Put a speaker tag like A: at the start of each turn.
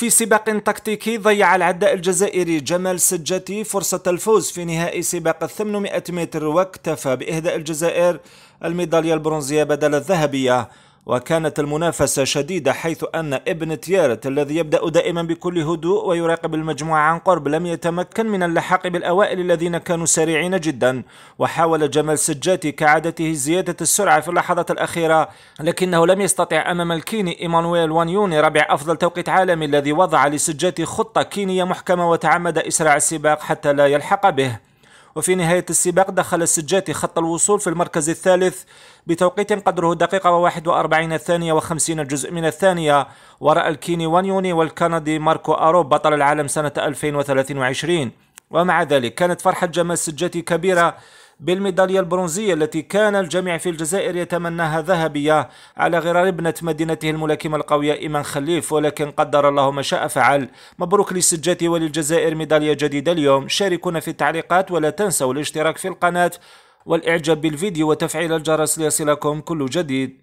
A: في سباق تكتيكي ضيع العداء الجزائري جمال سجاتي فرصة الفوز في نهائي سباق 800 متر واكتفى بإهداء الجزائر الميدالية البرونزية بدل الذهبية وكانت المنافسة شديدة حيث أن ابن تيارت الذي يبدأ دائما بكل هدوء ويراقب المجموعة عن قرب لم يتمكن من اللحاق بالأوائل الذين كانوا سريعين جدا وحاول جمال سجاتي كعادته زيادة السرعة في اللحظات الأخيرة لكنه لم يستطع أمام الكيني إيمانويل وانيوني رابع أفضل توقيت عالمي الذي وضع لسجاتي خطة كينية محكمة وتعمد إسراع السباق حتى لا يلحق به وفي نهاية السباق دخل السجاتي خط الوصول في المركز الثالث بتوقيت قدره دقيقة و و41 ثانية و و50 جزء من الثانية وراء الكيني وانيوني والكندي ماركو أروب بطل العالم سنة 2023 ومع ذلك كانت فرحة جمال السجاتي كبيرة بالميدالية البرونزية التي كان الجميع في الجزائر يتمناها ذهبية على غرار ابنة مدينته الملاكمة القوية إيمان خليف ولكن قدر الله ما شاء فعل مبروك للسجاتي وللجزائر ميدالية جديدة اليوم شاركونا في التعليقات ولا تنسوا الاشتراك في القناة والإعجاب بالفيديو وتفعيل الجرس ليصلكم كل جديد